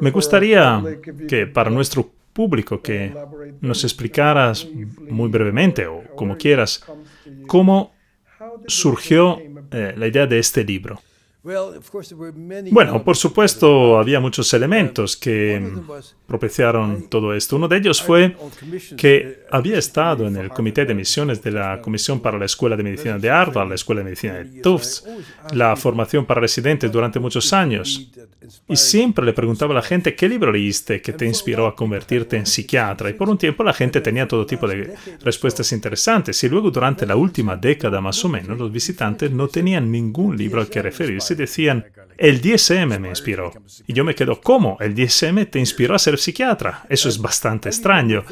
Me gustaría que para nuestro público que nos explicaras muy brevemente o como quieras cómo surgió eh, la idea de este libro. Bueno, por supuesto, había muchos elementos que propiciaron todo esto. Uno de ellos fue que uh, había estado en el comité de misiones de la Comisión para la Escuela de Medicina de Harvard, la Escuela de Medicina de Tufts, la formación para residentes durante muchos años. Y siempre le preguntaba a la gente qué libro leíste que te inspiró a convertirte en psiquiatra. Y por un tiempo la gente tenía todo tipo de respuestas interesantes. Y luego durante la última década más o menos los visitantes no tenían ningún libro al que referirse decían, el DSM me inspiró. Y yo me quedo, ¿cómo? El DSM te inspiró a ser psiquiatra. Eso es bastante extraño.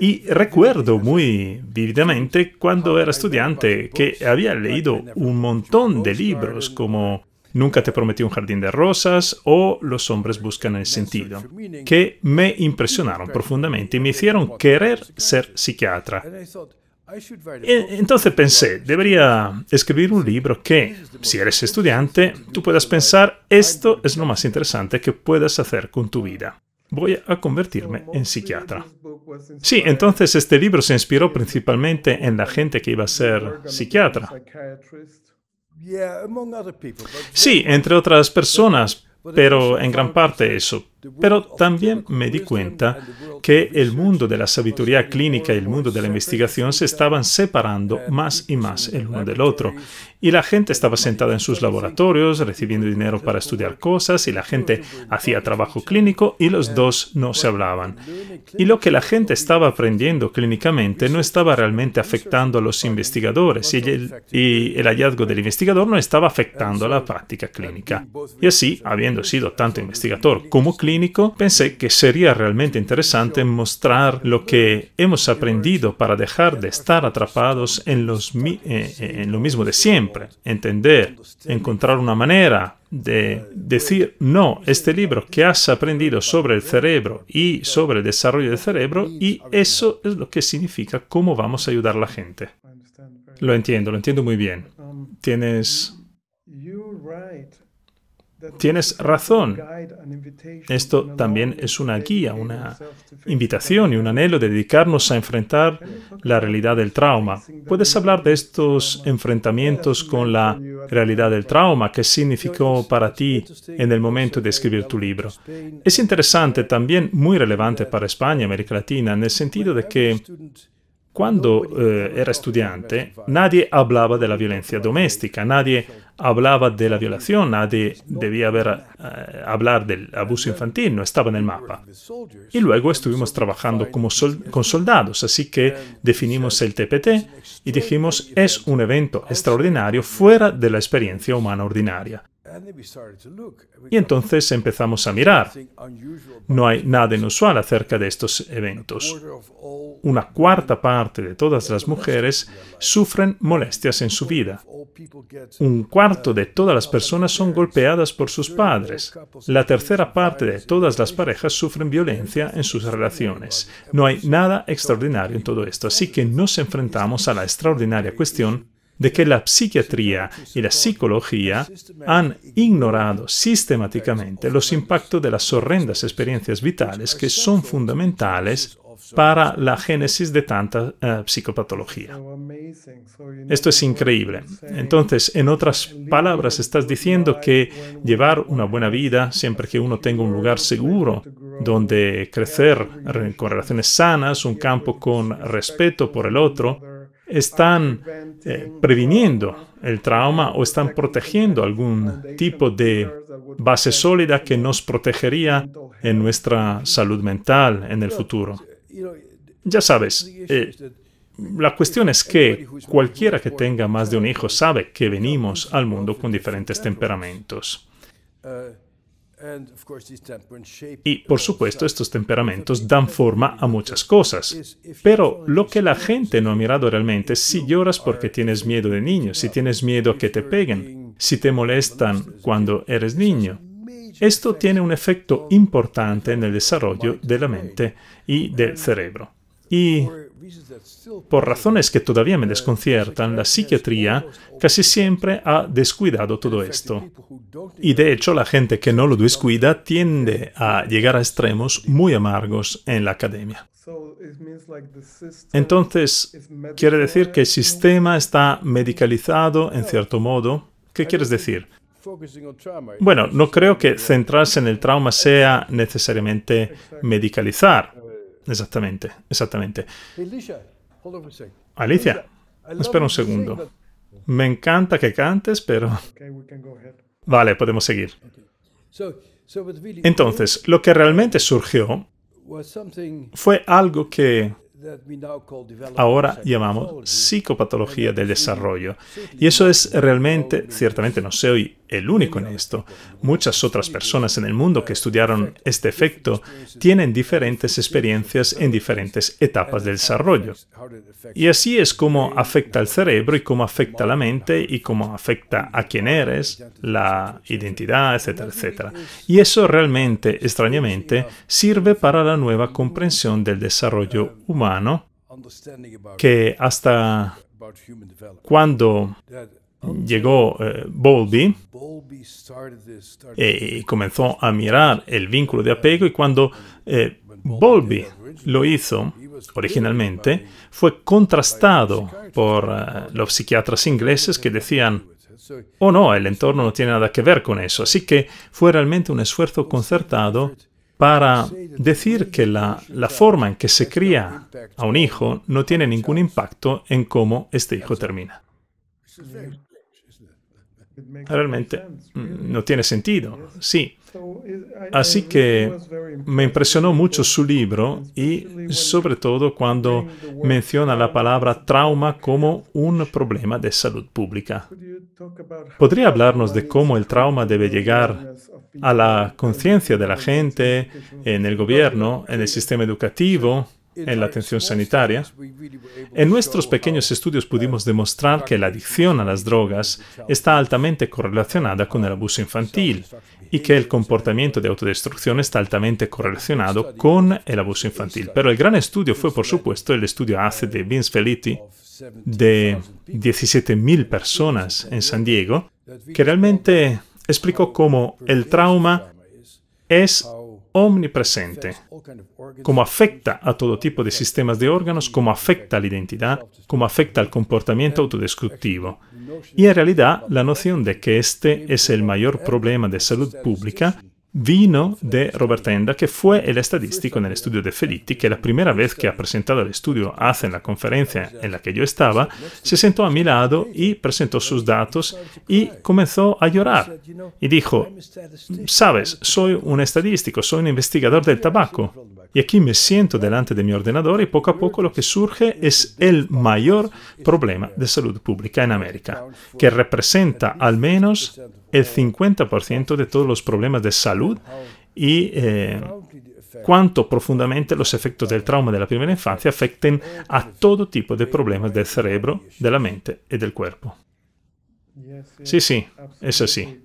Y recuerdo muy vividamente cuando era estudiante que había leído un montón de libros como Nunca te prometí un jardín de rosas o Los hombres buscan el sentido, que me impresionaron profundamente y me hicieron querer ser psiquiatra. Entonces pensé, debería escribir un libro que, si eres estudiante, tú puedas pensar, esto es lo más interesante que puedas hacer con tu vida. Voy a convertirme en psiquiatra. Sí, entonces este libro se inspiró principalmente en la gente que iba a ser psiquiatra. Sí, entre otras personas, pero en gran parte eso. Pero también me di cuenta que el mundo de la sabiduría clínica y el mundo de la investigación se estaban separando más y más el uno del otro y la gente estaba sentada en sus laboratorios recibiendo dinero para estudiar cosas y la gente hacía trabajo clínico y los dos no se hablaban. Y lo que la gente estaba aprendiendo clínicamente no estaba realmente afectando a los investigadores y el, hallazgo del investigador no estaba afectando a la práctica clínica. Y así, habiendo sido tanto investigador como clínico, pensé que sería realmente interesante mostrar lo que hemos aprendido para dejar de estar atrapados en eh, eh, lo mismo de siempre entender, encontrar una manera de decir, no, este libro que has aprendido sobre el cerebro y sobre el desarrollo del cerebro, y eso es lo que significa cómo vamos a ayudar a la gente. Lo entiendo, lo entiendo muy bien. Tienes Tienes razón. Esto también es una guía, una invitación y un anhelo de dedicarnos a enfrentar la realidad del trauma. ¿Puedes hablar de estos enfrentamientos con la realidad del trauma? ¿Qué significó para ti en el momento de escribir tu libro? Es interesante, también muy relevante para España, América Latina, en el sentido de que cuando eh, era estudiante, nadie hablaba de la violencia doméstica, nadie hablaba de la violación, nadie debía haber, eh, hablar del abuso infantil, no estaba en el mapa. Y luego estuvimos trabajando con soldados, así que definimos el TPT y dijimos es un evento extraordinario fuera de la experiencia humana ordinaria. Y entonces empezamos a mirar. No hay nada inusual acerca de estos eventos. Una cuarta parte de todas las mujeres sufren molestias en su vida. Un cuarto de todas las uh, personas son golpeadas por sus padres. La tercera parte de todas las parejas sufren violencia en sus relaciones. No hay nada extraordinario en todo esto, así que nos enfrentamos a la extraordinaria cuestión de que la psiquiatría y la psicología han ignorado sistemáticamente los impactos de las horrendas experiencias vitales que son fundamentales para la génesis de tanta eh, psicopatología. Esto es increíble. Entonces, en otras palabras, estás diciendo que llevar una buena vida, siempre que uno tenga un lugar seguro donde crecer con relaciones sanas, un campo con respeto por el otro, están eh, previniendo el trauma o están protegiendo algún tipo de base sólida que nos protegería en nuestra salud mental en el futuro. Ya sabes, eh, la cuestión es que cualquiera que tenga más de un hijo sabe que venimos al mundo con diferentes temperamentos. Y por supuesto estos temperamentos dan forma a muchas cosas. Pero lo que la gente no ha mirado realmente es si lloras porque tienes miedo de niños, si tienes miedo a que te peguen, si te molestan cuando eres niño. Esto tiene un efecto importante en el desarrollo de la mente y del cerebro. Y por razones que todavía me desconciertan, la psiquiatría casi siempre ha descuidado todo esto. Y de hecho la gente que no lo descuida tiende a llegar a extremos muy amargos en la academia. Entonces, quiere decir que el sistema está medicalizado en cierto modo. ¿Qué quieres decir? Bueno, no creo que centrarse en el trauma sea necesariamente medicalizar. Exactamente, exactamente. Alicia, espera un segundo. Me encanta que cantes, pero... Vale, podemos seguir. Entonces, lo que realmente surgió fue algo que ahora llamamos psicopatología del desarrollo. Y eso es realmente, ciertamente no sé hoy el único en esto. Muchas otras personas en el mundo que estudiaron este efecto tienen diferentes experiencias en diferentes etapas del desarrollo. Y así es como afecta el cerebro y cómo afecta la mente y cómo afecta a quién eres, la identidad, etcétera, etcétera. Y eso realmente, extrañamente, sirve para la nueva comprensión del desarrollo humano que hasta cuando llegó eh, Bowlby eh, y comenzó a mirar el vínculo de apego y cuando eh, Bowlby lo hizo originalmente, fue contrastado por los psiquiatras ingleses que decían, oh no, el entorno no tiene nada que ver con eso. Así que fue realmente un esfuerzo concertado para decir que la, la, forma en que se cría a un hijo no tiene ningún impacto en cómo este hijo termina realmente mm, no tiene sentido. Sí. Así que me impresionó mucho su libro y sobre todo cuando menciona la palabra trauma como un problema de salud pública. ¿Podría hablarnos de cómo el trauma debe llegar a la conciencia de la gente, en el gobierno, en el sistema educativo? en la atención sanitaria, en nuestros pequeños estudios pudimos demostrar que la adicción a las drogas está altamente correlacionada con el abuso infantil y que el comportamiento de autodestrucción está altamente correlacionado con el abuso infantil. Pero el gran estudio fue, por supuesto, el estudio ACE de Vince Felitti de 17.000 personas en San Diego, que realmente explicó cómo el trauma es omnipresente, como afecta a todo tipo de sistemas de órganos, como afecta a la identidad, como afecta al comportamiento autodescriptivo. Y en realidad la noción de que este es el mayor problema de salud pública vino de Robert Enda, que fue el estadístico en el estudio de Felitti, que la primera vez que ha presentado el estudio hace en la conferencia en la que yo estaba, se sentó a mi lado y presentó sus datos y comenzó a llorar. Y dijo, sabes, soy un estadístico, soy un investigador del tabaco. Y aquí me siento delante de mi ordenador y poco a poco lo que surge es el mayor problema de salud pública en América, que representa al menos el 50% de todos los problemas de salud y eh, cuánto profundamente los efectos del trauma de la primera infancia afecten a todo tipo de problemas del cerebro, de la mente y del cuerpo. Sí, sí, es así.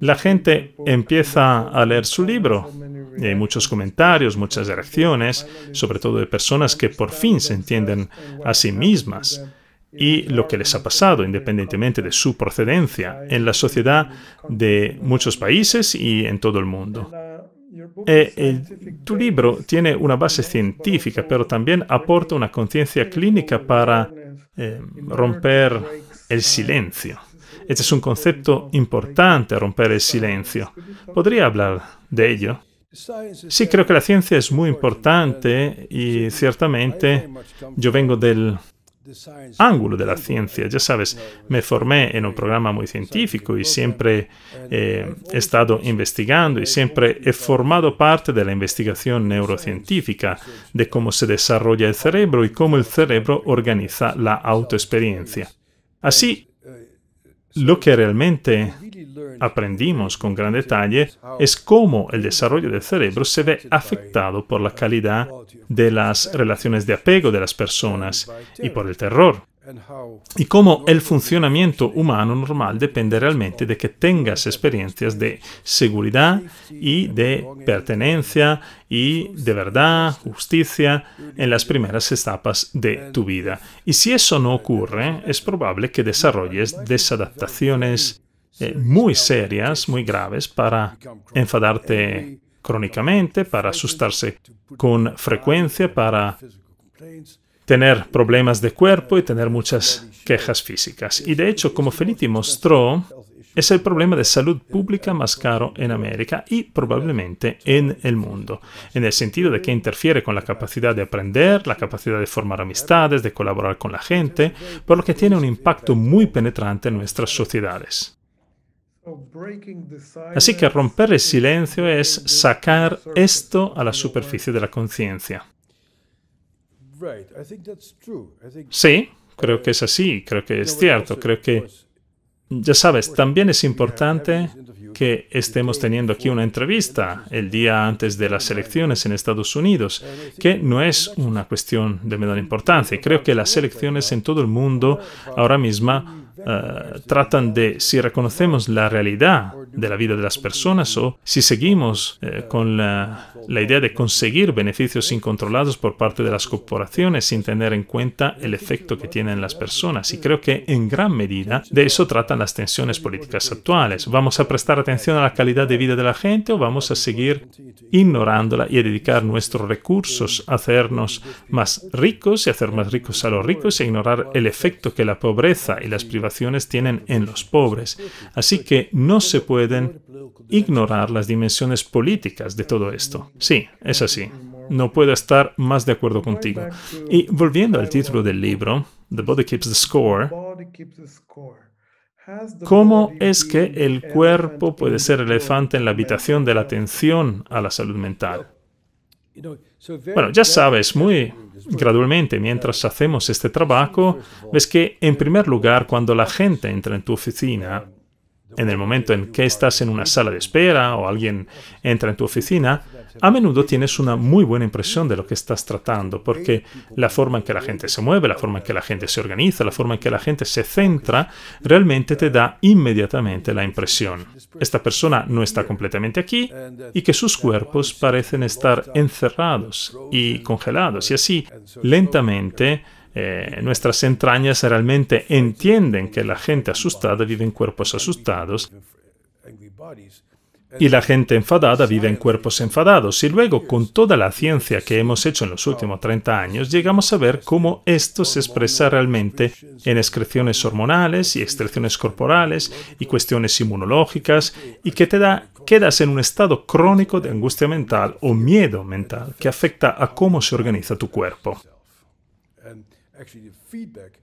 La gente empieza a leer su libro hay muchos comentarios, muchas reacciones, sobre todo de personas que por fin se entienden a sí mismas y lo que les ha pasado, independientemente de su procedencia, en la sociedad de muchos países y en todo el mundo. Eh, tu libro tiene una base científica, pero también aporta una conciencia clínica para eh, romper el silencio. Este es un concepto importante, romper el silencio. ¿Podría hablar de ello? Sí, creo que la ciencia es muy importante y ciertamente yo vengo del ángulo de la ciencia. Ya sabes, me formé en un programa muy científico y siempre eh, he estado investigando y siempre he formado parte de la investigación neurocientífica, de cómo se desarrolla el cerebro y cómo el cerebro organiza la autoexperiencia. Así lo que realmente aprendimos con gran detalle es cómo el desarrollo del cerebro se ve afectado por la calidad de las relaciones de apego de las personas y por el terror y cómo el funcionamiento humano normal depende realmente de que tengas experiencias de seguridad y de pertenencia y de verdad, justicia, en las primeras etapas de tu vida. Y si eso no ocurre, es probable que desarrolles desadaptaciones eh, muy serias, muy graves, para enfadarte crónicamente, para asustarse con frecuencia, para tener problemas de cuerpo y tener muchas quejas físicas. Y de hecho, como Felitti mostró, es el problema de salud pública más caro en América y probablemente en el mundo, en el sentido de que interfiere con la capacidad de aprender, la capacidad de formar amistades, de colaborar con la gente, por lo que tiene un impacto muy penetrante en nuestras sociedades. Así que romper el silencio es sacar esto a la superficie de la conciencia. Sí, creo que es así, creo que es cierto, creo que, ya sabes, también es importante que estemos teniendo aquí una entrevista el día antes de las elecciones en Estados Unidos, que no es una cuestión de menor importancia. Creo que las elecciones en todo el mundo ahora mismo eh, tratan de si reconocemos la realidad de la vida de las personas o si seguimos eh, con la, idea de conseguir beneficios incontrolados por parte de las corporaciones sin tener en cuenta el efecto que tienen las personas. Y creo que en gran medida de eso tratan las tensiones políticas actuales. ¿Vamos a prestar atención a la calidad de vida de la gente o vamos a seguir ignorándola y a dedicar nuestros recursos a hacernos más ricos y hacer más ricos a los ricos e ignorar el efecto que la pobreza y las privaciones tienen en los pobres. Así que no se pueden ignorar las dimensiones políticas de todo esto. Sí, es así. No puedo estar más de acuerdo contigo. Y volviendo al título del libro, The Body Keeps the Score, ¿Cómo es que el cuerpo puede ser elefante en la habitación de la atención a la salud mental? Bueno, ya sabes, muy gradualmente mientras hacemos este trabajo, ves que en primer lugar cuando la gente entra en tu oficina, en el momento en que estás en una sala de espera o alguien entra en tu oficina, a menudo tienes una muy buena impresión de lo que estás tratando, porque la forma en que la gente se mueve, la forma en que la gente se organiza, la forma en que la gente se centra, realmente te da inmediatamente la impresión. Esta persona no está completamente aquí y que sus cuerpos parecen estar encerrados y congelados, y así, lentamente, eh, nuestras entrañas realmente entienden que la gente asustada vive en cuerpos asustados y la gente enfadada vive en cuerpos enfadados. Y luego, con toda la ciencia que hemos hecho en los últimos 30 años, llegamos a ver cómo esto se expresa realmente en excreciones hormonales y excreciones corporales y cuestiones inmunológicas y que te da quedas en un estado crónico de angustia mental o miedo mental que afecta a cómo se organiza tu cuerpo.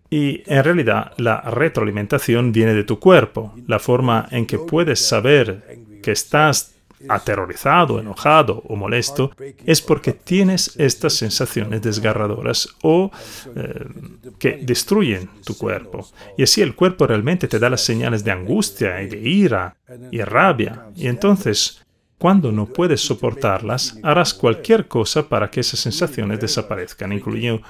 Y en realidad la retroalimentación viene de tu cuerpo, la forma en que puedes saber que estás aterrorizado, enojado o molesto, es porque tienes estas sensaciones desgarradoras o eh, que destruyen tu cuerpo. Y así el cuerpo realmente te da las señales de angustia y de ira y rabia. Y entonces, cuando no puedes soportarlas, harás cualquier cosa para que esas sensaciones desaparezcan, incluyendo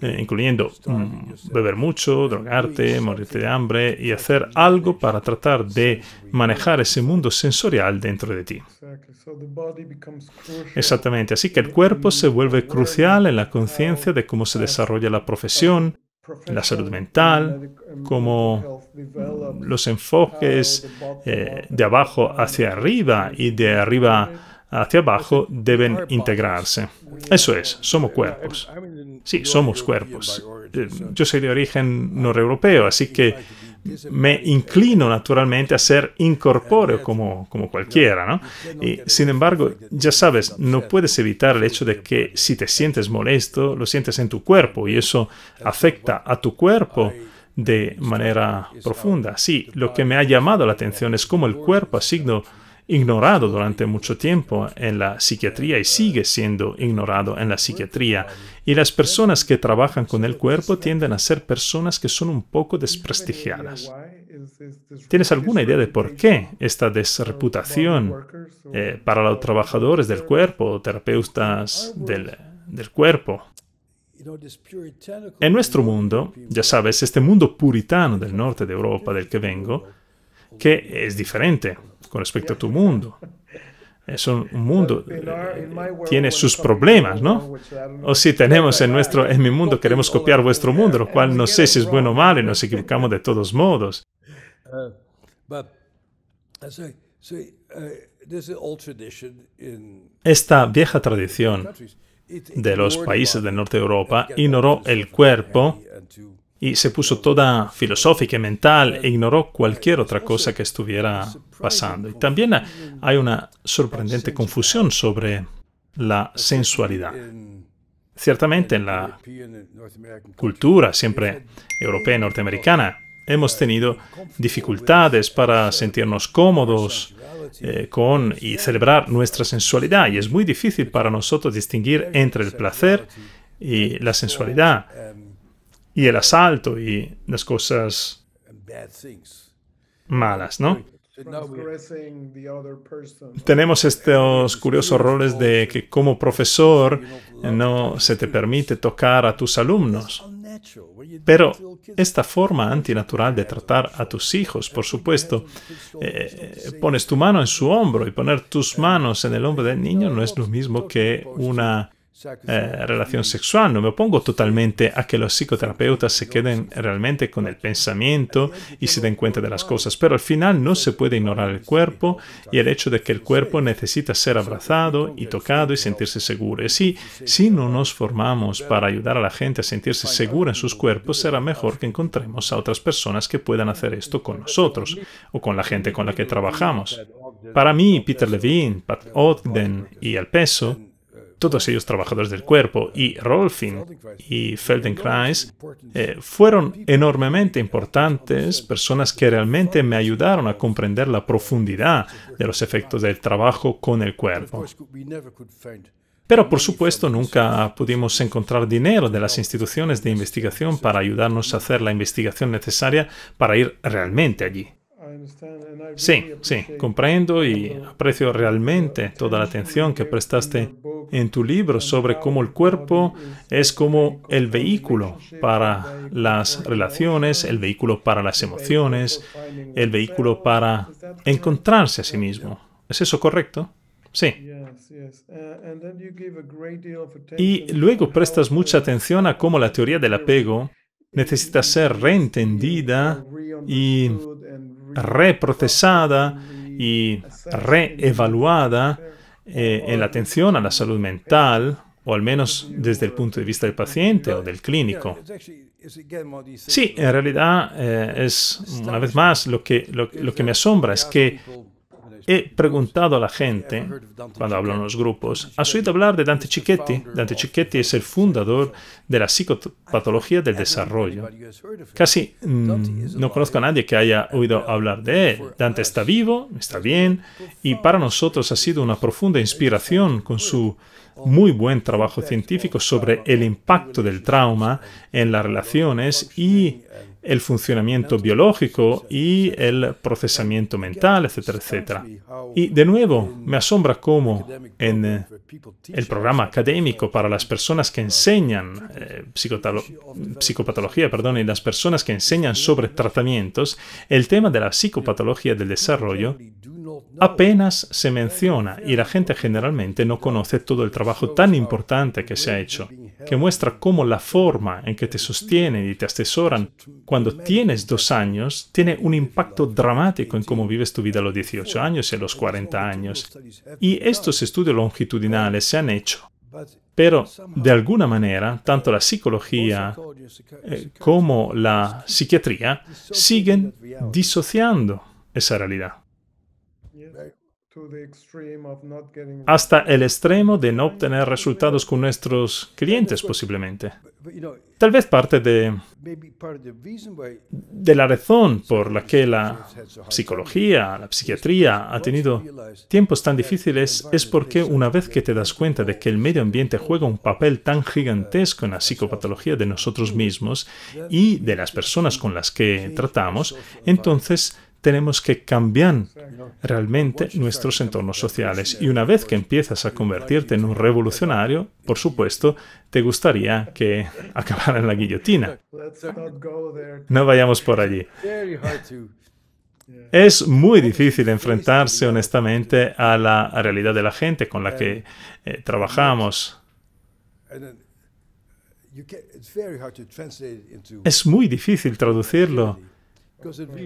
eh, incluyendo mm, beber mucho, drogarte, morirte de hambre y hacer algo para tratar de manejar ese mundo sensorial dentro de ti. Exactamente, así que el cuerpo se vuelve crucial en la conciencia de cómo se desarrolla la profesión, la salud mental, como los enfoques eh, de abajo hacia arriba y de arriba hacia abajo pues deben integrarse. Eso es, somos cuerpos. Sí, somos cuerpos. Eh, yo soy de origen noreuropeo, así que me inclino naturalmente a ser incorpóreo como, cualquiera, ¿no? Y, sin embargo, ya sabes, no puedes evitar el hecho de que si te sientes molesto, lo sientes en tu cuerpo y eso afecta a tu cuerpo de manera profunda. Sí, lo que me ha llamado la atención es cómo el cuerpo ha ignorado durante mucho tiempo en la psiquiatría y sigue siendo ignorado en la psiquiatría. Y las personas que trabajan con el cuerpo tienden a ser personas que son un poco desprestigiadas. ¿Tienes alguna idea de por qué esta desreputación eh, para los trabajadores del cuerpo terapeutas del cuerpo? En nuestro mundo, ya sabes, este mundo puritano del norte de Europa del que vengo, que es diferente con respecto a tu mundo. Es un mundo, tiene sus problemas, ¿no? O si tenemos en, nuestro, en mi mundo, queremos copiar vuestro mundo, lo cual no sé si es bueno o malo y nos equivocamos de todos modos. Uh, uh, uh, Esta vieja tradición de los países del norte de Europa ignoró el cuerpo y se puso toda filosófica y mental e ignoró cualquier otra cosa que estuviera pasando. Y también hay una sorprendente confusión sobre la sensualidad. Ciertamente en la cultura siempre europea y norteamericana hemos tenido dificultades para sentirnos cómodos eh, con y celebrar nuestra sensualidad y es muy difícil para nosotros distinguir entre el placer y la sensualidad y el asalto y las cosas malas, ¿no? Tenemos estos curiosos roles de que como profesor no se te permite tocar a tus alumnos. Pero esta forma antinatural de tratar a tus hijos, por supuesto, eh, pones tu mano en su hombro y poner tus manos en el hombro del niño no es lo mismo que una eh, relación sexual. No me opongo totalmente a que los psicoterapeutas se queden realmente con el pensamiento y se den cuenta de las cosas, pero al final no se puede ignorar el cuerpo y el hecho de que el cuerpo necesita ser abrazado y tocado y sentirse seguro. Y si, si no nos formamos para ayudar a la gente a sentirse segura en sus cuerpos, será mejor que encontremos a otras personas que puedan hacer esto con nosotros o con la gente con la que trabajamos. Para mí, Peter Levine, Pat Ogden y El Peso, todos ellos trabajadores del cuerpo, y Rolfing y Feldenkrais eh, fueron enormemente importantes, personas que realmente me ayudaron a comprender la profundidad de los efectos del trabajo con el cuerpo. Pero por supuesto nunca pudimos encontrar dinero de las instituciones de investigación para ayudarnos a hacer la investigación necesaria para ir realmente allí. Sí, sí, comprendo y aprecio realmente toda la atención que prestaste en tu libro sobre cómo el cuerpo es como el vehículo para las relaciones, el vehículo para las emociones, el vehículo para encontrarse a sí mismo. ¿Es eso correcto? Sí. Y luego prestas mucha atención a cómo la teoría del apego necesita ser reentendida y reprocesada y reevaluada eh, en la atención a la salud mental, o al menos desde el punto de vista del paciente o del clínico. Sí, en realidad eh, es, una vez más, lo que, lo que me asombra es que he preguntado a la gente, cuando hablo en los grupos, ¿has oído hablar de Dante Cicchetti? Dante Cicchetti es el fundador de la psicopatología del desarrollo. Casi mm, no conozco a nadie que haya oído hablar de él. Dante está vivo, está bien, y para nosotros ha sido una profunda inspiración con su muy buen trabajo científico sobre el impacto del trauma en las relaciones y el funcionamiento biológico y el procesamiento mental, etcétera, etcétera. Y de nuevo, me asombra cómo en eh, el programa académico para las personas que enseñan eh, psicopatología perdón, y las personas que enseñan sobre tratamientos, el tema de la psicopatología del desarrollo apenas se menciona y la gente generalmente no conoce todo el trabajo tan importante que se ha hecho, que muestra cómo la forma en que te sostienen y te asesoran cuando tienes dos años tiene un impacto dramático en cómo vives tu vida a los 18 años y a los 40 años. Y estos estudios longitudinales se han hecho. Pero, de alguna manera, tanto la psicología eh, como la psiquiatría siguen disociando esa realidad hasta el extremo de no obtener resultados con nuestros clientes posiblemente. Tal vez parte de, la razón por la que la psicología, la psiquiatría ha tenido tiempos tan difíciles es porque una vez que te das cuenta de que el medio ambiente juega un papel tan uh, gigantesco en la psicopatología de nosotros hmm. mismos y de las personas con las que tratamos, entonces tenemos que cambiar realmente nuestros entornos sociales. Y una vez que empiezas a convertirte en un revolucionario, por supuesto, te gustaría que acabara en la guillotina. No vayamos por allí. Es muy difícil enfrentarse honestamente a la realidad de la gente con la que eh, trabajamos. Es muy difícil traducirlo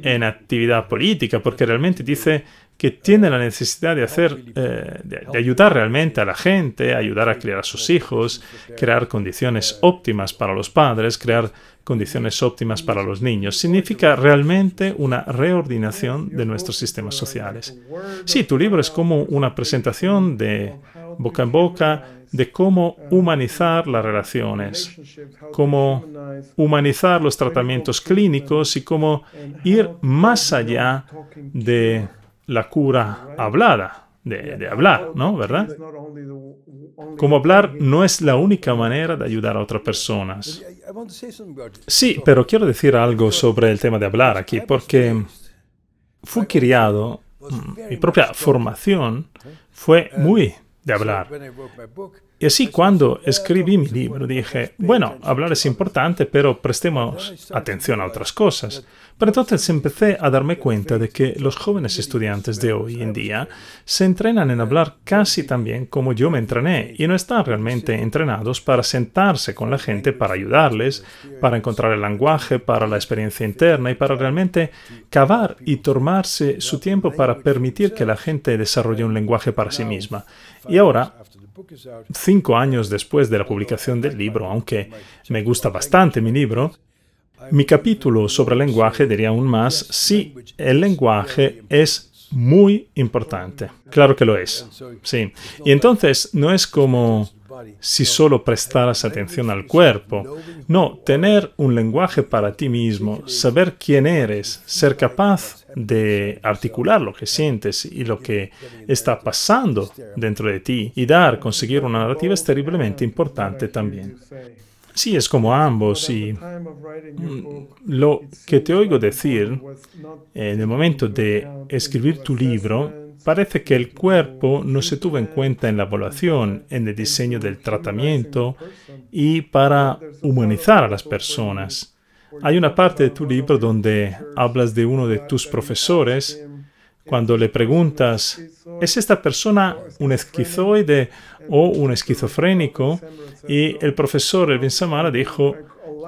en actividad política, porque realmente dice que tiene la necesidad de hacer, eh, de, ayudar realmente a la gente, ayudar a criar a sus hijos, crear condiciones óptimas para los padres, crear condiciones óptimas para los niños. Significa realmente una reordinación de nuestros sistemas sociales. Sí, tu libro es como una presentación de boca en boca de cómo humanizar las relaciones, cómo humanizar los tratamientos clínicos y cómo ir más allá de la cura hablada, de, hablar, ¿no? ¿Verdad? Como hablar no es la única manera de ayudar a otras personas. Sí, pero quiero decir algo sobre el tema de hablar aquí, porque fui criado, mm, mi propia formación fue muy De hablar. So when I wrote my book, Y así cuando escribí mi libro dije, bueno, hablar es importante, pero prestemos atención a otras cosas. Pero entonces empecé a darme cuenta de que los jóvenes estudiantes de hoy en día se entrenan en hablar casi tan bien como yo me entrené y no están realmente entrenados para sentarse con la gente, para ayudarles, para encontrar el lenguaje, para la experiencia interna y para realmente cavar y tomarse su tiempo para permitir que la gente desarrolle un lenguaje para sí misma. Y ahora cinco años después de la publicación del libro, aunque me gusta bastante mi libro, mi capítulo sobre el lenguaje diría aún más si el lenguaje es muy importante. Claro que lo es. Sí. Y entonces no es como si solo prestaras atención al cuerpo. No, tener un lenguaje para ti mismo, saber quién eres, ser capaz de articular lo que sientes y lo que está pasando dentro de ti y dar, conseguir una narrativa es terriblemente importante también. Sí, es como ambos y mm, lo que te oigo decir en el momento de escribir tu libro Parece que el cuerpo no se tuvo en cuenta en la evaluación, en el diseño del tratamiento y para humanizar a las personas. Hay una parte de tu libro donde hablas de uno de tus profesores cuando le preguntas, ¿es esta persona un esquizoide o un esquizofrénico? Y el profesor Elvin Samara dijo,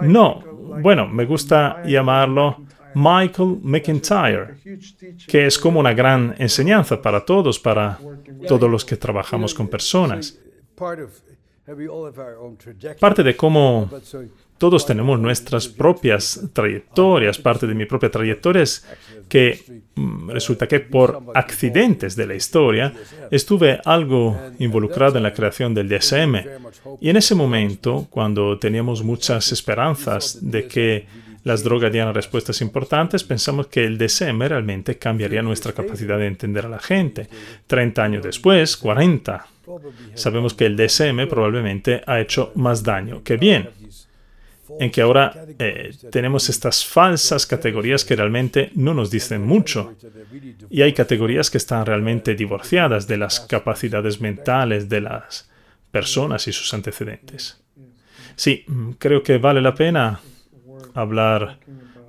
no, bueno, me gusta llamarlo Michael McIntyre, que es como una gran enseñanza para todos, para todos los que trabajamos con personas. Parte de cómo todos tenemos nuestras propias trayectorias. Parte de mi propia trayectoria es que mm, resulta que por accidentes de la historia estuve algo involucrado en la creación del DSM. Y en ese momento, cuando teníamos muchas esperanzas de que las drogas dieran respuestas importantes, pensamos que el DSM realmente cambiaría nuestra capacidad de entender a la gente. 30 años después, 40, sabemos que el DSM probablemente ha hecho más daño que bien en que ahora eh, tenemos estas falsas categorías que realmente no nos dicen mucho. Y hay categorías que están realmente divorciadas de las capacidades mentales de las personas y sus antecedentes. Sí, mm, creo que vale la pena hablar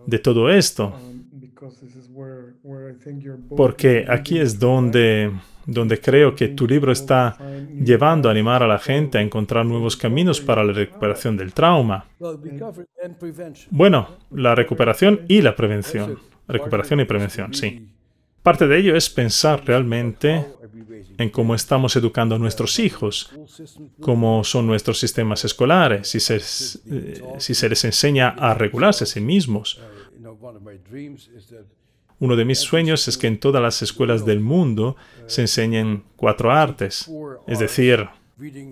de todo esto, porque aquí es donde donde creo que tu libro está llevando a animar a la gente a encontrar nuevos caminos para la recuperación del trauma. Bueno, la recuperación y la prevención. Recuperación y prevención, sí. Parte de ello es pensar realmente en cómo estamos educando a nuestros hijos, cómo son nuestros sistemas escolares, si se, eh, si se les enseña a regularse a sí mismos. Uno de mis sueños es que en todas las escuelas del mundo se enseñen cuatro artes, es decir,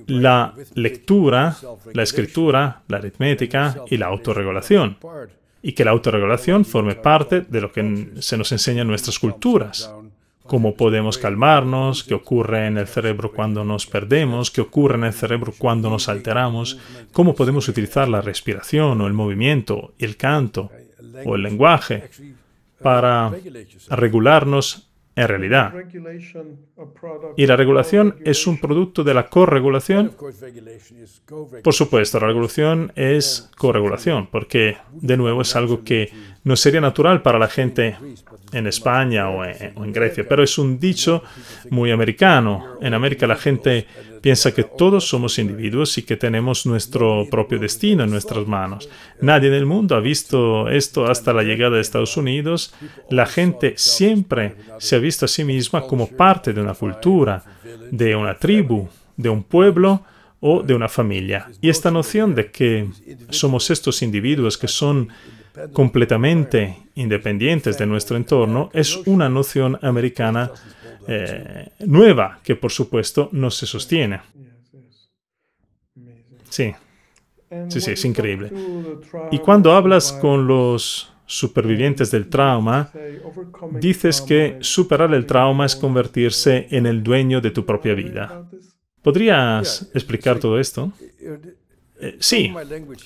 la lectura, la escritura, la aritmética y la autorregulación, y que la autorregulación forme parte de lo que se nos enseña en nuestras culturas cómo podemos calmarnos, qué ocurre en el cerebro cuando nos perdemos, qué ocurre en el cerebro cuando nos alteramos, cómo podemos utilizar la respiración o el movimiento, el canto o el lenguaje para regularnos en realidad. Y la regulación es un producto de la corregulación. Por supuesto, la regulación es corregulación, porque de nuevo es algo que no sería natural para la gente en España o en, Grecia, pero es un dicho muy americano. En América la gente piensa que todos somos individuos y que tenemos nuestro propio destino en nuestras manos. Nadie en el mundo ha visto esto hasta la llegada de Estados Unidos. La gente siempre se ha visto a sí misma como parte de una cultura, de una tribu, de un pueblo o de una familia. Y esta noción de que somos estos individuos que son completamente independientes de nuestro entorno es una noción americana eh, nueva que por supuesto no se sostiene. Sí, sí, sí, es increíble. Y cuando hablas con los supervivientes del trauma, dices que superar el trauma es convertirse en el dueño de tu propia vida. ¿Podrías explicar todo esto? Eh, sí,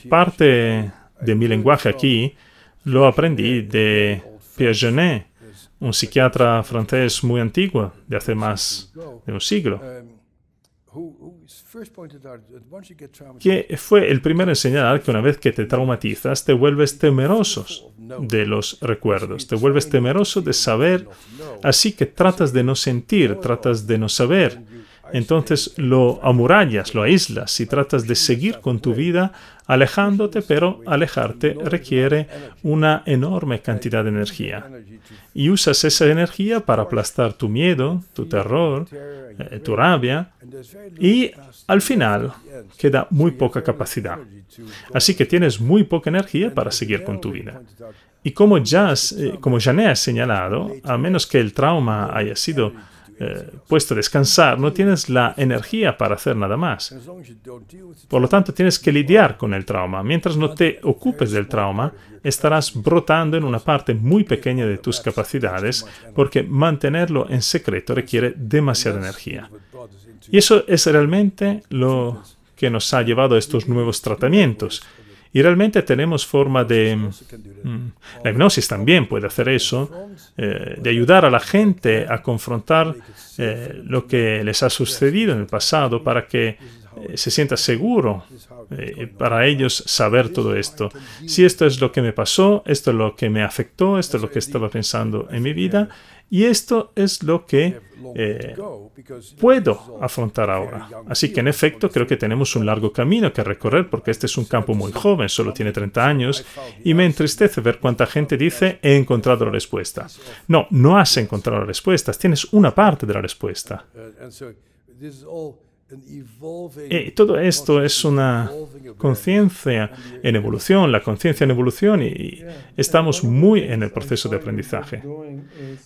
parte de mi lenguaje aquí lo aprendí de Pierre Genet, un psiquiatra francés muy antiguo, de hace más de un siglo, que fue el primero en señalar que una vez que te traumatizas te vuelves temeroso de los recuerdos, te vuelves temeroso de saber, así que tratas de no sentir, tratas de no saber. Entonces lo amurallas, lo aíslas y tratas de seguir con tu vida alejándote, pero alejarte requiere una enorme cantidad de energía. Y usas esa energía para aplastar tu miedo, tu terror, eh, tu rabia, y al final queda muy poca capacidad. Así que tienes muy poca energía para seguir con tu vida. Y como ya, ha eh, como señalado, a menos que el trauma haya sido eh, puesto a descansar, no tienes la energía para hacer nada más. Por lo tanto, tienes que lidiar con el trauma. Mientras no te ocupes del trauma, estarás brotando en una parte muy pequeña de tus capacidades porque mantenerlo en secreto requiere demasiada energía. Y eso es realmente lo que nos ha llevado a estos nuevos tratamientos y realmente tenemos forma de... Mm, mm, la hipnosis también puede hacer eso, eh, de ayudar a la gente a confrontar eh, lo que les ha sucedido en el pasado para que eh, se sienta seguro eh, para ellos saber todo esto. Si esto es lo que me pasó, esto es lo que me afectó, esto es lo que estaba pensando en mi vida y esto es lo que eh, puedo afrontar ahora. Así que en efecto creo que tenemos un largo camino que recorrer porque este es un campo muy joven, solo tiene 30 años y me entristece ver cuánta gente dice he encontrado la respuesta. No, no has encontrado la respuesta, tienes una parte de la respuesta. Y eh, todo esto es una conciencia en evolución, la conciencia en evolución y estamos muy en el proceso de aprendizaje.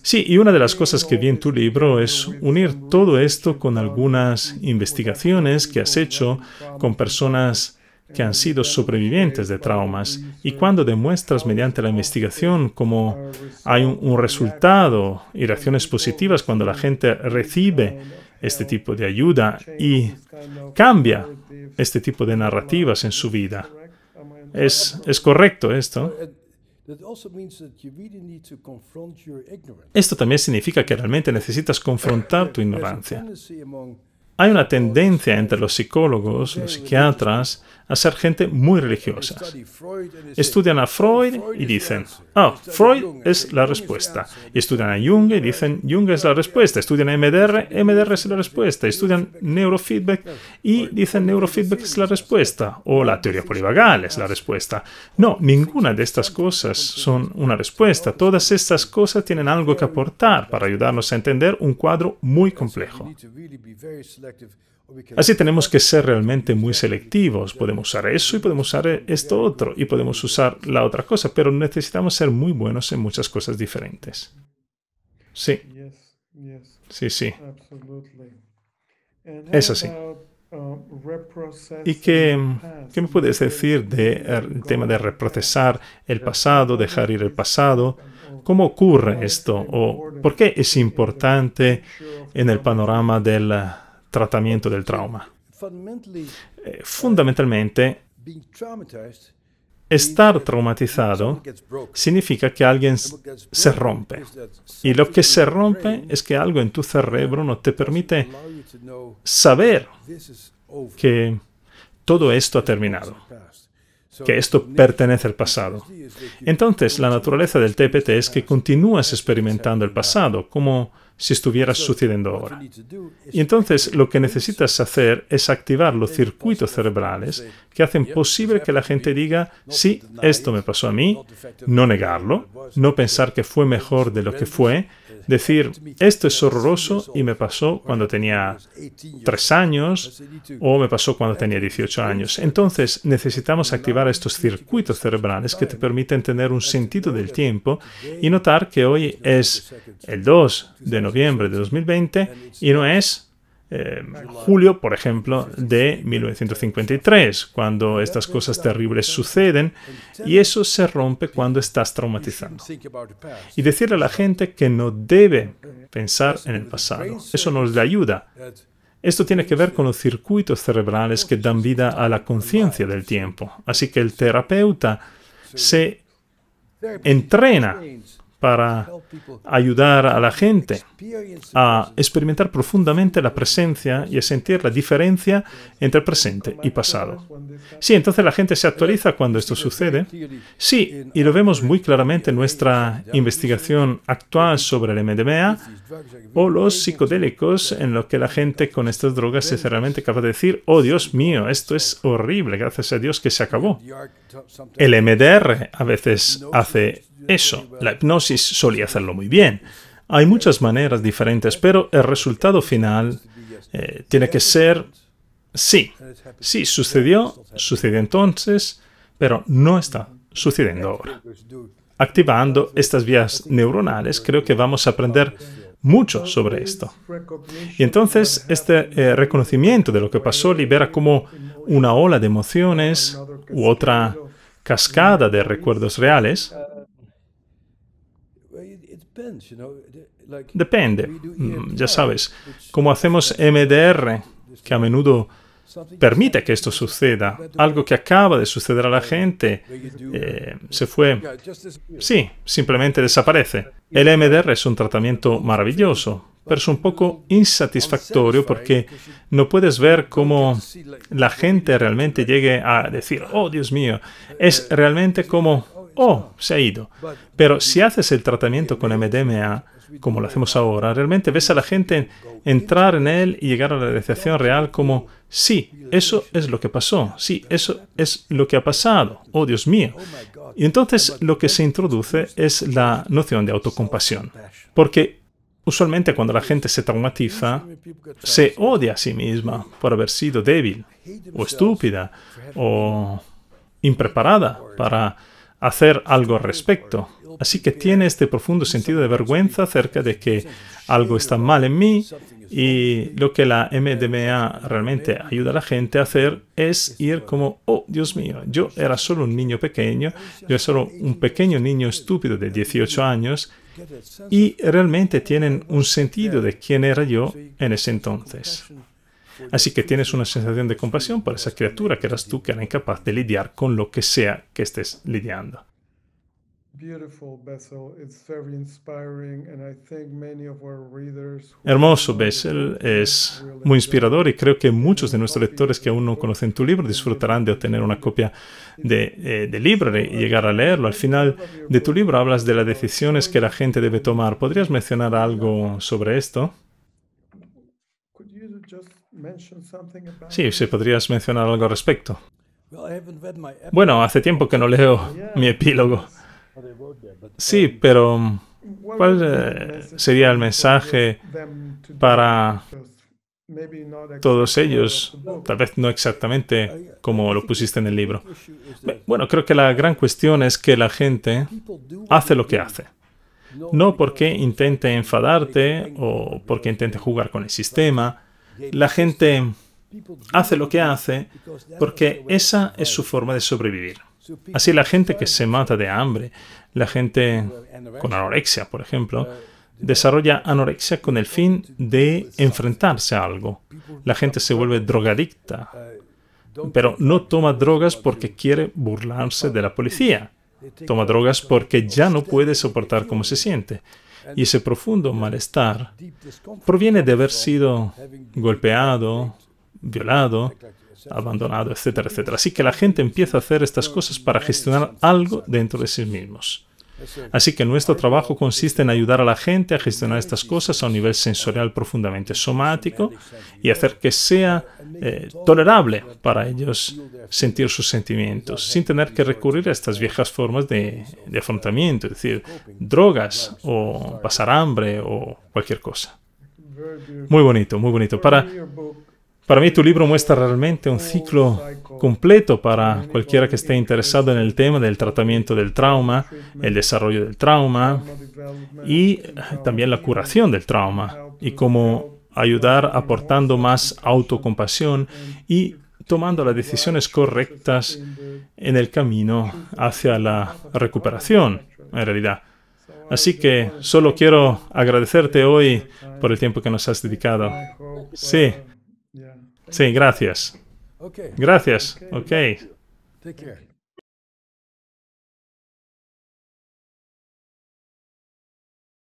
Sí, y una de las cosas que vi en tu libro es unir todo esto con algunas investigaciones que has hecho con personas que han sido sobrevivientes de traumas y cuando demuestras mediante la investigación cómo hay un, un resultado y reacciones positivas cuando la gente recibe este tipo de ayuda y cambia este tipo de narrativas en su vida. ¿Es, es correcto esto? Esto también significa que realmente necesitas confrontar tu ignorancia. Hay una tendencia entre los psicólogos, los psiquiatras, a ser gente muy religiosa. Estudian a Freud y dicen, ah, Freud es la respuesta. estudian a Jung y dicen, Jung es la respuesta. Estudian a MDR, MDR es la respuesta. Estudian neurofeedback y dicen neurofeedback es la respuesta. O la teoría polivagal es la respuesta. No, ninguna de estas cosas son una respuesta. Todas estas cosas tienen algo que aportar para ayudarnos a entender un cuadro muy complejo. Así tenemos que ser realmente muy selectivos. Podemos usar eso y podemos usar esto otro y podemos usar la otra cosa, pero necesitamos ser muy buenos en muchas cosas diferentes. Sí. Sí, sí. Es así. ¿Y qué, me puedes decir del er, tema de reprocesar el pasado, dejar ir el pasado? ¿Cómo ocurre esto? ¿O por qué es importante en el panorama del tratamiento del trauma. Eh, fundamentalmente, estar traumatizado significa que alguien se rompe. Y lo que se rompe es que algo en tu cerebro no te permite saber que todo esto ha terminado, que esto pertenece al pasado. Entonces, la naturaleza del TPT es que continúas experimentando el pasado como si estuvieras sucediendo ahora. Y entonces lo que necesitas hacer es activar los circuitos cerebrales que hacen posible que la gente diga, sí, esto me pasó a mí, no negarlo, no pensar que fue mejor de lo que fue, decir, esto es horroroso y me pasó cuando tenía 3 años o me pasó cuando tenía 18 años. Entonces necesitamos activar estos circuitos cerebrales que te permiten tener un sentido del tiempo y notar que hoy es el 2 de noviembre de 2020 y no es Em, julio, por ejemplo, de 1953, cuando estas cosas terribles suceden y eso se rompe cuando estás traumatizando. Y decirle a la gente que no debe pensar en el pasado, eso nos le ayuda. Esto tiene que ver con los circuitos cerebrales que dan vida a la conciencia del tiempo. Así que el terapeuta se entrena para ayudar a la gente a experimentar profundamente la presencia y a sentir la diferencia entre presente y pasado. Sí, entonces la gente se actualiza cuando esto sucede. Sí, y lo vemos muy claramente en nuestra investigación actual sobre el MDMA o los psicodélicos en lo que la gente con estas drogas es realmente capaz de decir, oh Dios mío, esto es horrible, gracias a Dios que se acabó. El MDR a veces hace eso, la hipnosis solía hacerlo muy bien. Hay muchas maneras diferentes, pero el resultado final eh, tiene que ser sí. Sí, sucedió, sucedió entonces, pero no está sucediendo ahora. Activando estas vías neuronales, creo que vamos a aprender mucho sobre esto. Y entonces este eh, reconocimiento de lo que pasó libera como una ola de emociones u otra cascada de recuerdos reales Depende, mm, e ya sabes, como hacemos MDR, que a menudo permite que esto suceda. Algo que acaba de suceder a la oh, gente eh, se fue. Sí, simplemente desaparece. El MDR es un tratamiento maravilloso, pero es un poco insatisfactorio porque no puedes ver cómo la gente realmente llegue a decir, oh Dios mío, es eh, realmente eh, como Oh, se ha ido. Pero si haces el tratamiento con MDMA, como lo hacemos ahora, realmente ves a la gente entrar en él y llegar a la realización real como, sí, eso es lo que pasó, sí, eso es lo que ha pasado, oh Dios mío. Y entonces lo que se introduce es la noción de autocompasión, porque usualmente cuando la gente se traumatiza, se odia a sí misma por haber sido débil o estúpida o impreparada para hacer algo al respecto. Así que tiene este profundo sentido de vergüenza acerca de que algo está mal en mí y lo que la MDMA realmente ayuda a la gente a hacer es ir como, oh Dios mío, yo era solo un niño pequeño, yo era solo un pequeño niño estúpido de 18 años y realmente tienen un sentido de quién era yo en ese entonces. Así que tienes una sensación de compasión por esa criatura que eras tú que era incapaz de lidiar con lo que sea que estés lidiando. Hermoso, Bessel. Es muy inspirador y creo que muchos de nuestros lectores que aún no conocen tu libro disfrutarán de obtener una copia de, eh, libro y llegar a leerlo. Al final de tu libro hablas de las decisiones que la gente debe tomar. ¿Podrías mencionar algo sobre esto? Sí, si podrías mencionar algo al respecto. Bueno, hace tiempo que no leo mi epílogo. Sí, pero ¿cuál eh, sería el mensaje para todos ellos? Tal vez no exactamente como lo pusiste en el libro. Bueno, creo que la gran cuestión es que la gente hace lo que hace. No porque intente enfadarte o porque intente jugar con el sistema, la gente hace lo que hace porque esa es su forma de sobrevivir. Así la gente que se mata de hambre, la gente con anorexia, por ejemplo, desarrolla anorexia con el fin de enfrentarse a algo. La gente se vuelve drogadicta, pero no toma drogas porque quiere burlarse de la policía. Toma drogas porque ya no puede soportar cómo se siente. Y ese profundo malestar proviene de haber sido golpeado, violado, abandonado, etcétera, etcétera. Así que la gente empieza a hacer estas cosas para gestionar algo dentro de sí mismos. Así que nuestro trabajo consiste en ayudar a la gente a gestionar estas cosas a un nivel sensorial profundamente somático y hacer que sea eh, tolerable para ellos sentir sus sentimientos sin tener que recurrir a estas viejas formas de, afrontamiento, es decir, drogas o pasar hambre o cualquier cosa. Muy bonito, muy bonito. Para, para mí tu libro muestra realmente un ciclo completo para cualquiera que esté interesado en el tema del tratamiento del trauma, el desarrollo del trauma y eh, también la curación del trauma y cómo ayudar aportando más autocompasión y tomando las decisiones correctas en el camino hacia la recuperación, en realidad. Así que solo quiero agradecerte hoy por el tiempo que nos has dedicado. Sí, sí, gracias. Gracias. Ok. okay. Take care.